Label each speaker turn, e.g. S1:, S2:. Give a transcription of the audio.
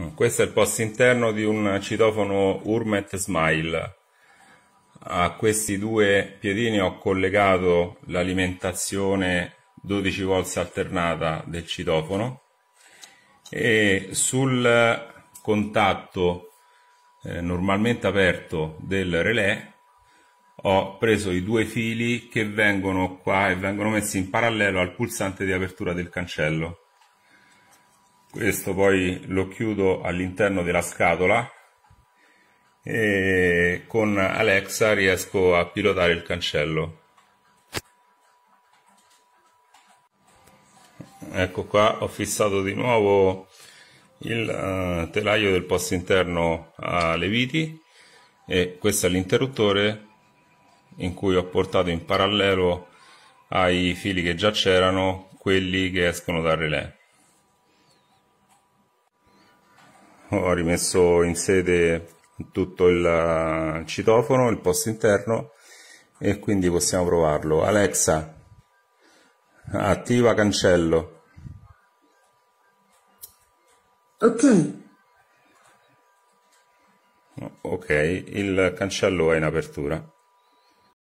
S1: Mm. Questo è il posto interno di un citofono Urmet Smile. A questi due piedini ho collegato l'alimentazione 12 volts alternata del citofono e sul contatto eh, normalmente aperto del relè ho preso i due fili che vengono qua e vengono messi in parallelo al pulsante di apertura del cancello questo poi lo chiudo all'interno della scatola e con Alexa riesco a pilotare il cancello ecco qua ho fissato di nuovo il uh, telaio del posto interno alle viti e questo è l'interruttore in cui ho portato in parallelo ai fili che già c'erano quelli che escono dal relè ho rimesso in sede tutto eh, il citofono, il posto interno e quindi possiamo provarlo. Alexa, attiva cancello. Ok. Ok, il cancello è in apertura.